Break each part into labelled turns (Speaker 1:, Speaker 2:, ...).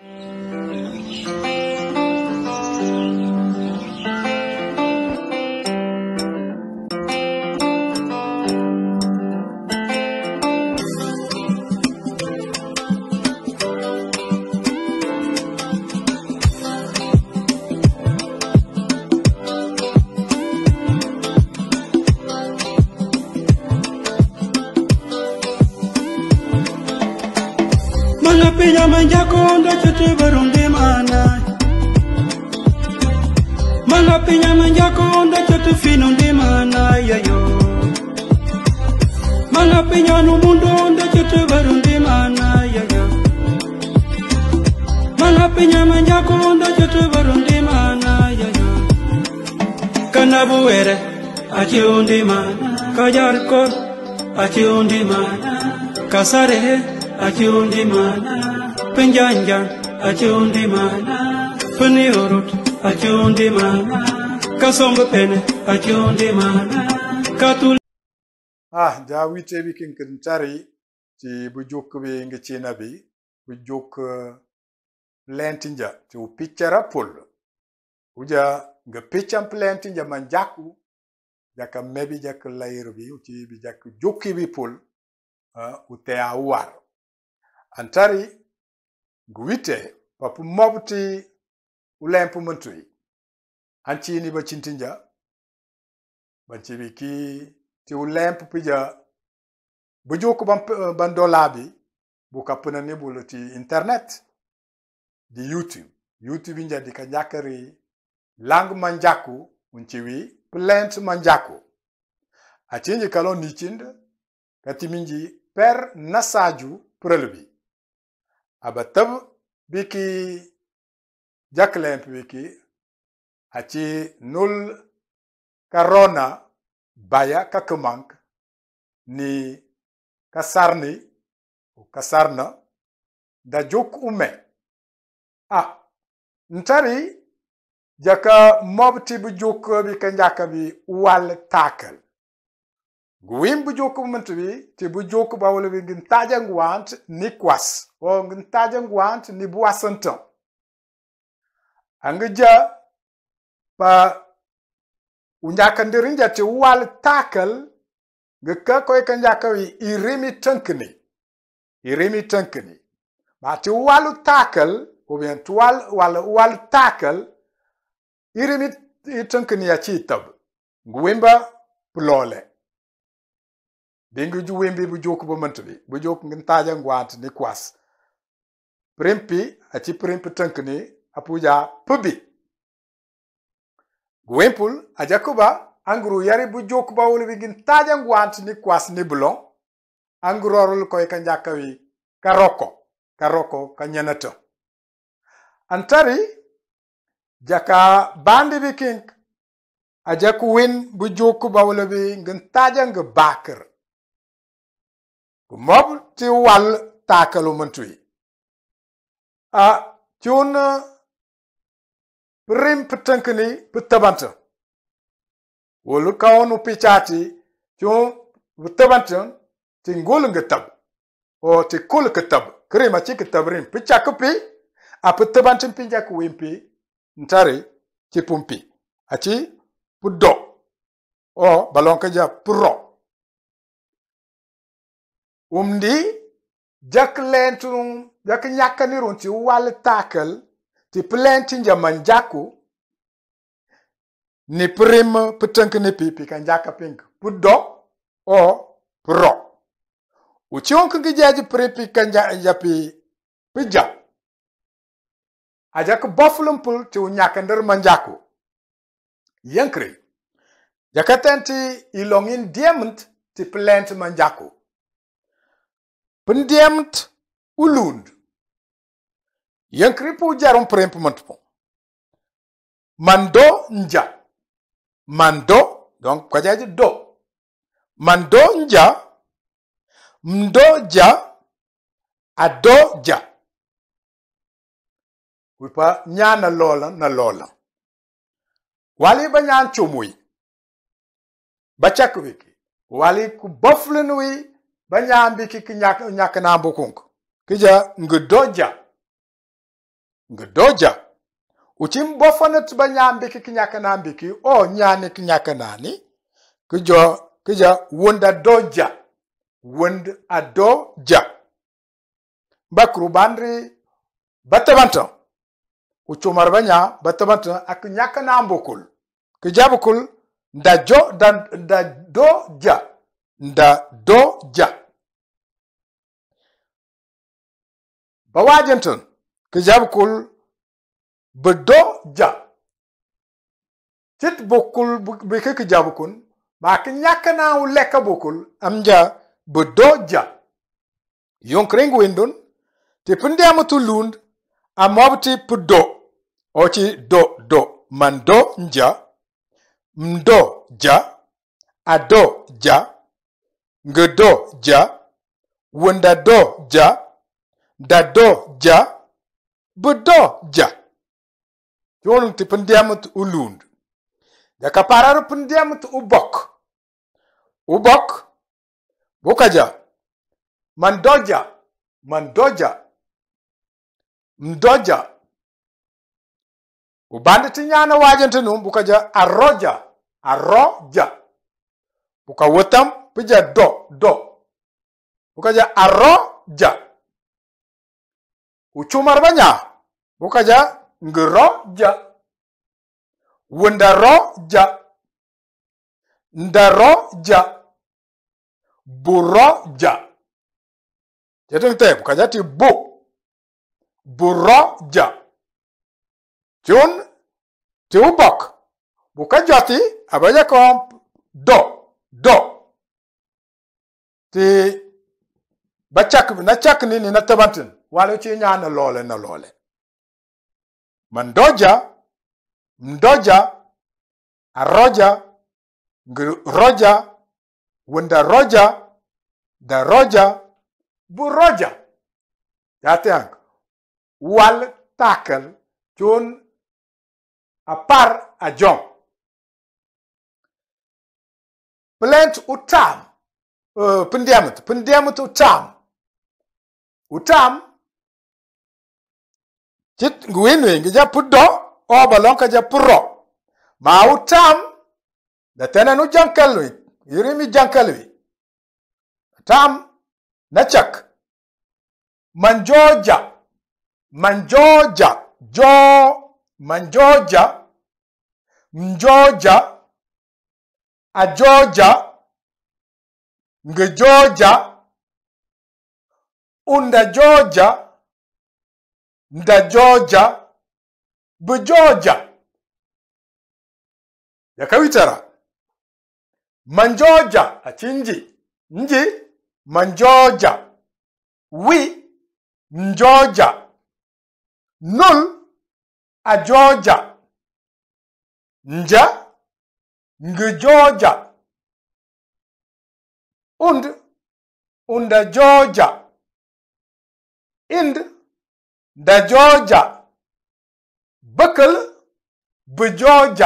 Speaker 1: 嗯 kinyama njakondo chote barunde mana mana pinyama njakondo chote finunde mana yayo mana pinyanu mundondo chote barunde mana yayo mana pinyama njakondo chote barunde mana yayo kanabuere achiunde mana kajarkor achiunde mana kasare achiunde mana penjanja ajonde mana pani orot ajonde mana kasombe pene ajonde mana katu
Speaker 2: ah da wite bi kin kin tari ti bu jok bi nge ci nabi bu jok uh, lentinja ti u picchara pol uja nge picham plentinja man jaku jaka mebi jak lairo bi uti bi jak jokki bi pol uh, u te awar antari gwite papu pu mobu ti pu muntui hanchi ni ba chintinja banchi biki ti ulen pu pija bujuku ku ban ban dolabi bu puna ni bulu ti internet di youtube youtube inja di kanyakari lang manjaku unchiwi plant manjaku achinji kalon nichinda katiminji per nasaju prelbi abatab biki jaklen biki aci nul karona baya kakemank ni kasarni kasarna da juk ume a ah, ntari jaka mob tibu juk bi kanjaka bi wal takal Gwim bujoku mntwi ti bujoku bawul bi ngin taja ngwant ni kwas. O ngin taja ngwant ni ja ba, u pa unyakandirin ti wal takal gika koy kanjakawi irimi tankini. Irimi tankini. Ba ti walu takal ou bien ti wal, wal, wal takal irimi tankini ya chitab. Gwimba plole. bingi ju wembi bu joku bu mantbi bu joku ngin taja ngwat ni kwas primpi aci primpi tankni apuja pubi gwempul ajakuba angguru yari bu joku ba wul bingin taja ngwat ni kwas ni bulon angurorul koy kan jakawi karoko karoko kanyanato antari jaka bandi bi kink ajaku win bu joku ba bi ngin taja mob tɩ wall taakalem n tʋɩ a tɩʋn rɩm pɩ ni pɩ tɩbãntẽ wol ka wõn pɩ caatɩ tɩʋn pɩ tɩbãntẽ tɩ ngolg tɩb o tɩ kolg tɩb kɩ rɩma cɩ kɩ tɩb rɩm pɩ cak pɩ a pɩ tɩbãntẽ pɩ jak wɩm a o balõn ja umdi jak lentrum jak run ti wal takel ti plenti njaman jaku ni prim petenk ni pipi kan jaka pink pudo o pro uchion gi jaji pripi kan japi pija ajak boflum pul ti man manjaku yankri jakatenti ilongin diamond ti plant jaku. pendiemt ulund yankripu jarum prempment po mando nja mando donc kwajaji do mando nja mdo ja ado ja wipa nya na lola na lola wali ba nyan chumui ba chak wali ku boflin wi banyambi kikinyakinambo kunko kija ngidoja ngidoja uchimbofone tubanyambiki kinyakinambiki o oh, nyani kinyakinani kijo kija wunda doja wund adoja mbakuru bandri batabanto uchumar banya batabanto ak nyakinambukul kijabukul da do ja nda doja ba wajenton ka jab kul ba do ja tit bukul bi ka ka jab ba ka nyaka na leka bukul am ja ba do ja yon kreng windun te pende am tu lund am mob ti pu do o do do man do nja mdo ja ado ja ngedo do ja, Nge do, ja. da do ja bo do ja yonti pndiamt u lund daka parar pndiamt u bok u bok buka ja man do ja man do ja mdo ja u bandi ti ñana wajanti num buka ja arro ja arro ja buka wotam pija do do buka ja arro ja uchumar banya bukaja ngero ja wendaro ja ndaro ja buro ja jetung te bukaja ti bu buro ja tun ti ubok bukaja ti abaja kom do do ti ba chak na chak ni ni na tabantin wale chi nya na lole na lole mandoja mdoja aroja roja wanda roja da roja bu roja ya tank wal takal chun apar ajong. jom plant utam uh, pendiamat pendiamat utam utam chit nguinwe ngi ja do o balonka ja purro ma utam da tenanu jankalwi yirimi jankalwi tam nachak manjoja manjoja jo manjoja mjoja ajoja ngejoja unda Georgia, nda Georgia, bu Georgia, yakawitara manjoja achinji nji manjoja wi njoja nul ajoja nja ngijoja und unda joja እንድ ደጆጃ ብክል ብጆጃ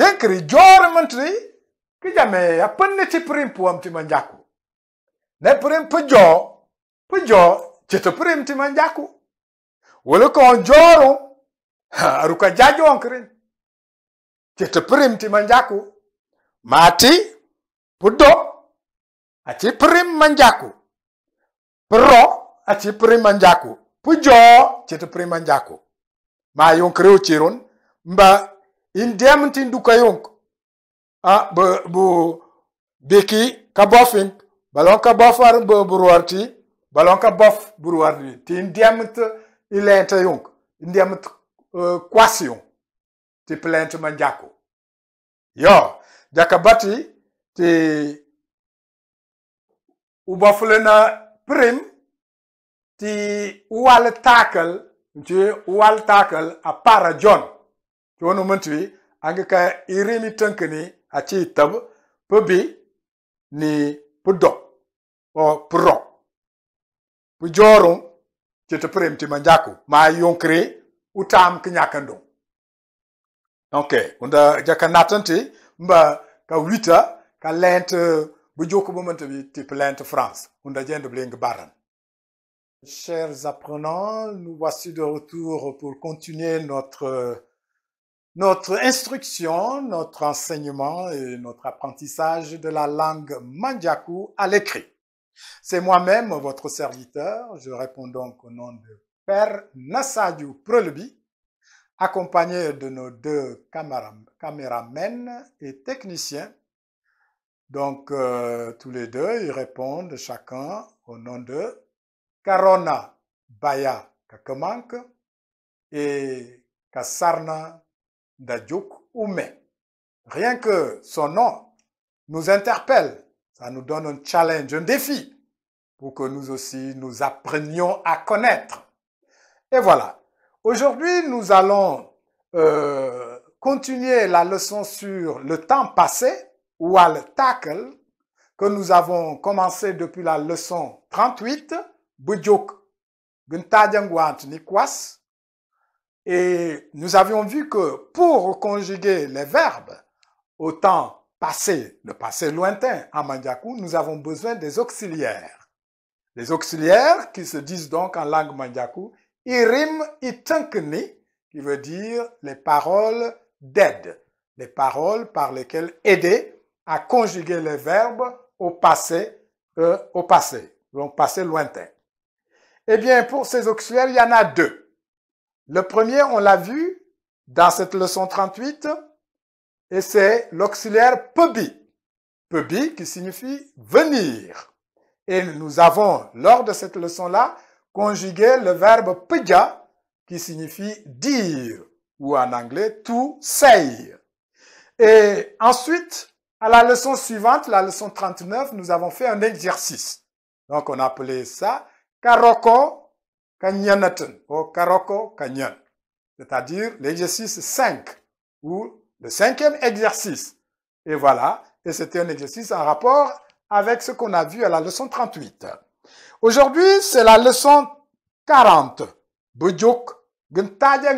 Speaker 2: የክሪ ጆር ምንትሪ ክጃሜ ያፐንቲ ፕሪምፕ ወምቲ መንጃኩ ነ ፕሪም ፕጆ ፕጆ ቸቶ ፕሪምቲ መንጃኩ ወልኮን ጆሩ አሩከ ጃጆን ክሪ ቸቶ ፕሪምቲ መንጃኩ ማቲ ፑዶ አቲ ፕሪም መንጃኩ pro ati prima njako pujo chete prima njako ma yon kreo chiron mba indem duka yon ah, bu bu kabofin balon kabofar bu buruarti kabof buruarti tin demt ilenta yon indemt uh, kwasion ti plent eh, manjako yo jakabati ti ubofulena prim ti wal tackle ti wal tackle a para john ti wonu mantwi angi ka irimi tankani a ci tab pbi ni pdo o pro pujorum ti ti prim ti manjaku ma yonkre utam kinyakando okay unda jaka natanti mba ka wita ka lente France. Chers apprenants, nous voici de retour pour continuer notre, notre instruction, notre enseignement et notre apprentissage de la langue mandjaku à l'écrit. C'est moi-même, votre serviteur. Je réponds donc au nom de Père Nassadiou Prelebi, accompagné de nos deux caméramen et techniciens donc, euh, tous les deux, ils répondent chacun au nom de Karona Baya Kakamank et Kasarna Dadjuk Ume. Rien que son nom nous interpelle, ça nous donne un challenge, un défi pour que nous aussi nous apprenions à connaître. Et voilà. Aujourd'hui, nous allons euh, continuer la leçon sur le temps passé ou que nous avons commencé depuis la leçon 38, Budjok Et nous avions vu que pour conjuguer les verbes au temps passé, le passé lointain, en mandjaku, nous avons besoin des auxiliaires. Les auxiliaires qui se disent donc en langue mandjaku Irim Itankni, qui veut dire les paroles d'aide, les paroles par lesquelles aider à conjuguer les verbes au passé, euh, au passé, donc passé lointain. Eh bien, pour ces auxiliaires, il y en a deux. Le premier, on l'a vu dans cette leçon 38, et c'est l'auxiliaire pebi. Pebi qui signifie venir. Et nous avons, lors de cette leçon-là, conjugué le verbe pja qui signifie dire, ou en anglais to say. Et ensuite, à la leçon suivante, la leçon 39, nous avons fait un exercice. Donc, on appelait ça Karoko kanyanatun ou Karoko Kanyan, c'est-à-dire l'exercice 5 ou le cinquième exercice. Et voilà, et c'était un exercice en rapport avec ce qu'on a vu à la leçon 38. Aujourd'hui, c'est la leçon 40. Bujuk Guntaja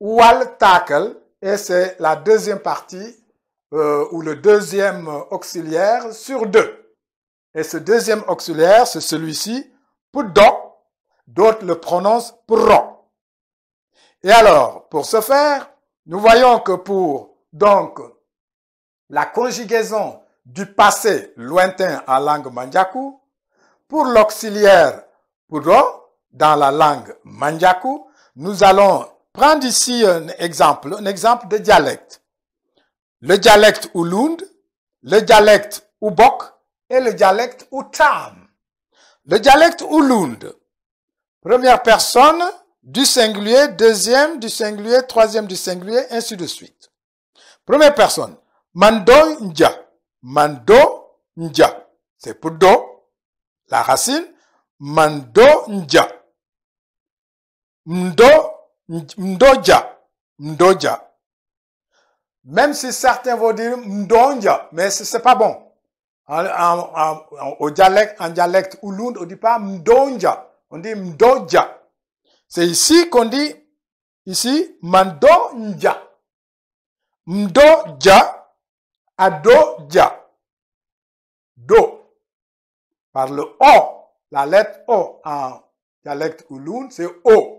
Speaker 2: wal tackle, et c'est la deuxième partie euh, ou le deuxième auxiliaire sur deux. Et ce deuxième auxiliaire, c'est celui-ci, pudo. D'autres le prononcent pro. Et alors, pour ce faire, nous voyons que pour, donc, la conjugaison du passé lointain en langue manjaku, pour l'auxiliaire pudo dans la langue mandjaku, nous allons prendre ici un exemple, un exemple de dialecte. Le dialecte Ulund, le dialecte Oubok et le dialecte Utam. Le dialecte Ulund. première personne du singulier, deuxième du singulier, troisième du singulier, ainsi de suite. Première personne, Mando Ndja. Mando Ndja. C'est pour Do, la racine. Mando Ndja. Mdo Mdoja, Mdoja. Même si certains vont dire Mdonja, mais ce n'est pas bon. En, au dialecte, en dialecte on ne dit pas Mdonja, on dit Mdoja. C'est ici qu'on dit, ici, Mdonja. Mdoja, Adoja. Do. Par le O, la lettre O en dialecte Ulund, c'est O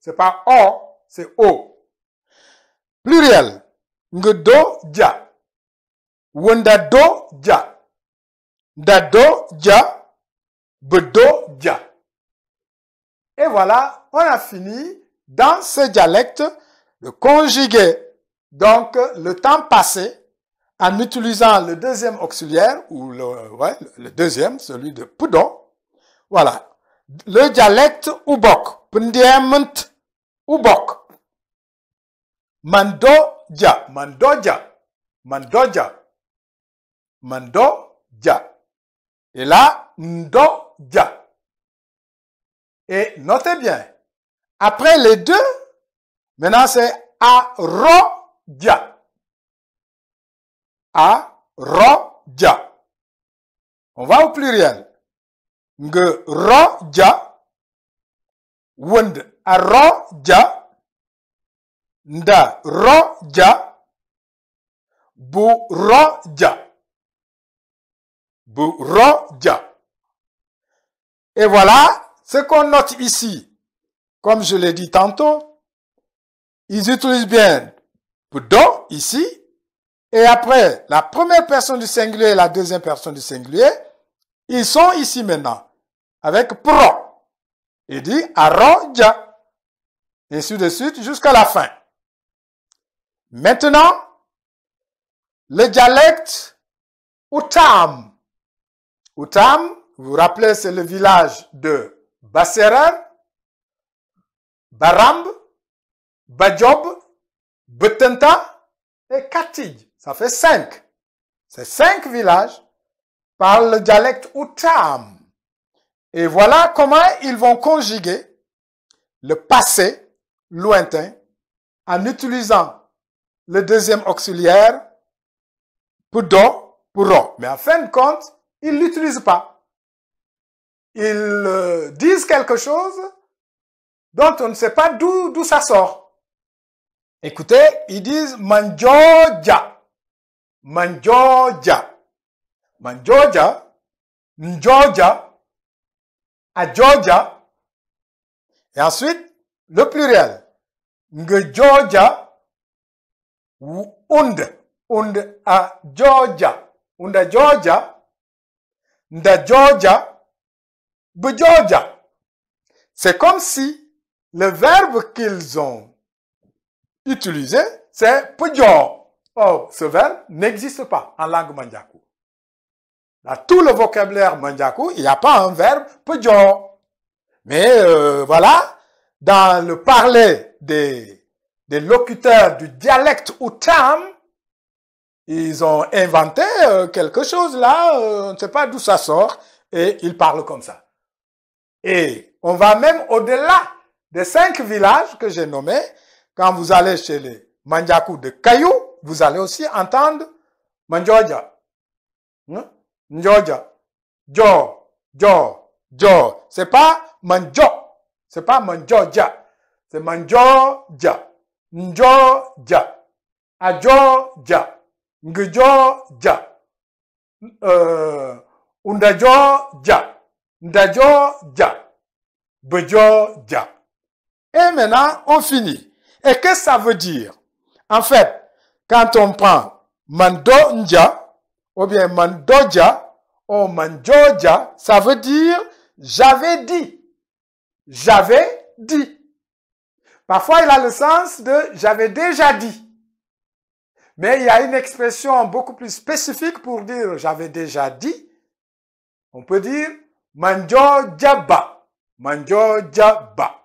Speaker 2: c'est pas o », c'est o. Pluriel. Nga do ja. Wanda do ja. Da do ja. Et voilà, on a fini dans ce dialecte de conjuguer donc le temps passé en utilisant le deuxième auxiliaire ou le, le deuxième, celui de Poudon. Voilà le dialecte Ubok Mando, Ubok Mandoja Mandoja Mandoja Mandoja et là Ndo, Ndoja et notez bien après les deux maintenant c'est ro Aroja on va au pluriel nga roja Wund a roja nda roja bu roja et voilà ce qu'on note ici. Comme je l'ai dit tantôt, ils utilisent bien do ici, et après la première personne du singulier et la deuxième personne du singulier, ils sont ici maintenant avec pro. Il dit aroja. Et ainsi de suite jusqu'à la fin. Maintenant, le dialecte UTAM. UTAM, vous vous rappelez, c'est le village de Basserer, Baramb, Bajob, Betenta et KATIG. Ça fait cinq. Ces cinq villages parlent le dialecte UTAM. Et voilà comment ils vont conjuguer le passé lointain en utilisant le deuxième auxiliaire pour do, pour ro. Mais en fin de compte, ils ne l'utilisent pas. Ils euh, disent quelque chose dont on ne sait pas d'où ça sort. Écoutez, ils disent manjoja, manjoja, manjoja, njoja, à Georgia. Et ensuite, le pluriel. Nge Georgia ou und. Und à Georgia. Und Georgia. Nda Georgia. Be C'est comme si le verbe qu'ils ont utilisé, c'est pejor. Or, ce verbe n'existe pas en langue mandjakou. Dans tout le vocabulaire manjaku, il n'y a pas un verbe pejo. Mais euh, voilà, dans le parler des, locuteurs du dialecte tam ils ont inventé euh, quelque chose là, euh, on ne sait pas d'où ça sort, et ils parlent comme ça. Et on va même au-delà des cinq villages que j'ai nommés. Quand vous allez chez les manjaku de Caillou, vous allez aussi entendre mandjodia. Hein? Njoja. Jo. Jo. Jo. C'est pas manjo. C'est pas manjoja. C'est manjoja. Njoja. Ajoja. Ngejoja. Euh, undajoja. Ndajoja. Bejoja. Et maintenant, on finit. Et qu'est-ce que ça veut dire En fait, quand on prend Mando ou bien mandoja ou oh, ça veut dire j'avais dit. J'avais dit. Parfois, il a le sens de j'avais déjà dit. Mais il y a une expression beaucoup plus spécifique pour dire j'avais déjà dit. On peut dire manjojaba. ba ».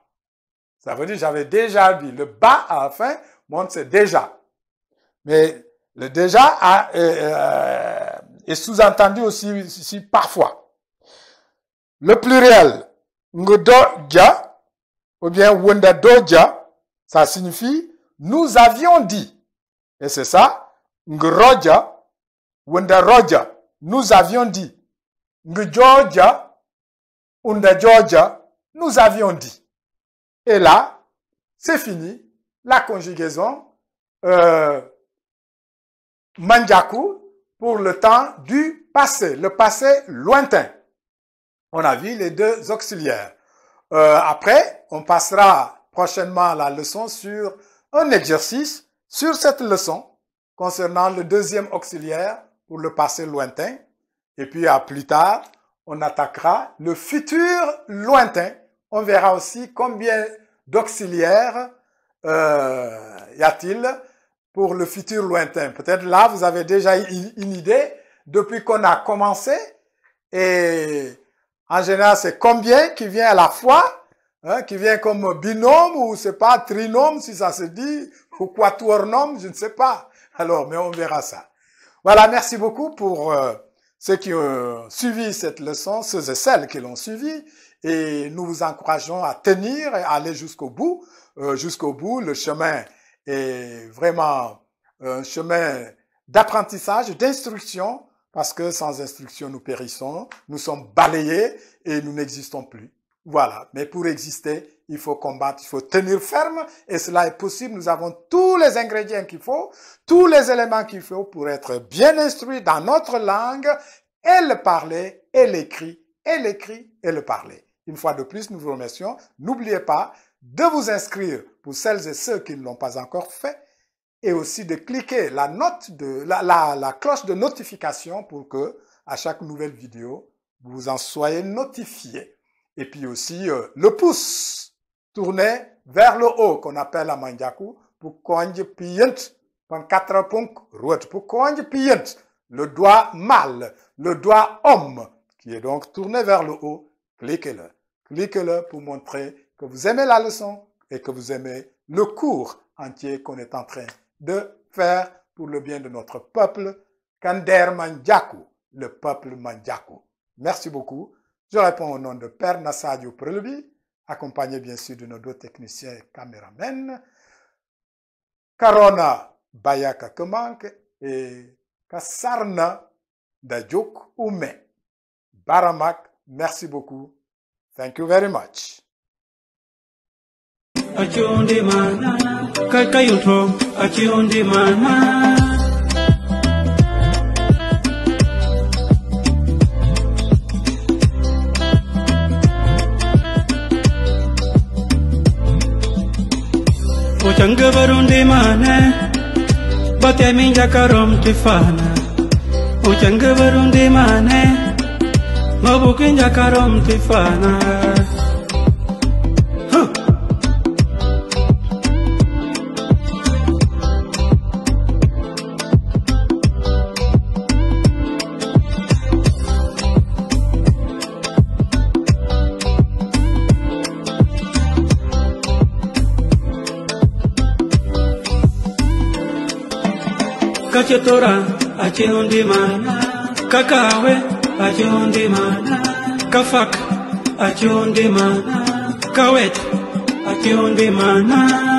Speaker 2: Ça veut dire j'avais déjà dit. Le ba à la fin montre c'est déjà. Mais le déjà euh, euh, est sous-entendu aussi ici parfois. Le pluriel, ngodja, ou bien Wendadoja, ça signifie nous avions dit. Et c'est ça, Ngroja, Wendaroja, nous avions dit. Ngojoja, Undajoja, nous avions dit. Et là, c'est fini, la conjugaison euh, Manjaku pour le temps du passé, le passé lointain. On a vu les deux auxiliaires. Euh, après, on passera prochainement à la leçon sur un exercice sur cette leçon concernant le deuxième auxiliaire pour le passé lointain. Et puis à plus tard, on attaquera le futur lointain. On verra aussi combien d'auxiliaires euh, y a-t-il pour le futur lointain. Peut-être là, vous avez déjà une idée depuis qu'on a commencé. Et en général, c'est combien qui vient à la fois, hein, qui vient comme binôme ou c'est pas trinôme si ça se dit, ou quatuornôme, je ne sais pas. Alors, mais on verra ça. Voilà, merci beaucoup pour euh, ceux qui ont suivi cette leçon, ceux et celles qui l'ont suivi. Et nous vous encourageons à tenir et à aller jusqu'au bout. Euh, jusqu'au bout, le chemin et vraiment un chemin d'apprentissage, d'instruction, parce que sans instruction, nous périssons, nous sommes balayés et nous n'existons plus. Voilà, mais pour exister, il faut combattre, il faut tenir ferme, et cela est possible. Nous avons tous les ingrédients qu'il faut, tous les éléments qu'il faut pour être bien instruit dans notre langue, et le parler, et l'écrit, et l'écrit, et le parler. Une fois de plus, nous vous remercions. N'oubliez pas, de vous inscrire pour celles et ceux qui ne l'ont pas encore fait et aussi de cliquer la, note de, la, la, cloche de notification pour que à chaque nouvelle vidéo, vous en soyez notifié. Et puis aussi euh, le pouce tourné vers le haut qu'on appelle à Mandjaku pour qu'on pient, pour le doigt mâle, le doigt homme, qui est donc tourné vers le haut, cliquez-le. Cliquez-le pour montrer que vous aimez la leçon et que vous aimez le cours entier qu'on est en train de faire pour le bien de notre peuple, Kander Mandjaku, le peuple Mandjaku. Merci beaucoup. Je réponds au nom de Père Nassadio Prelubi, accompagné bien sûr de nos deux techniciens et caméramen, Karona Bayaka Kemank et Kasarna Dajok Oumé. Baramak, merci beaucoup. Thank you very much. a mana kai kai utro
Speaker 1: a mana Chang varun de mana, bate minja karom tifana. O chang varun mana, mabukinja karom tifana. achitora mana? kakawe mana? kafak mana? kawet mana?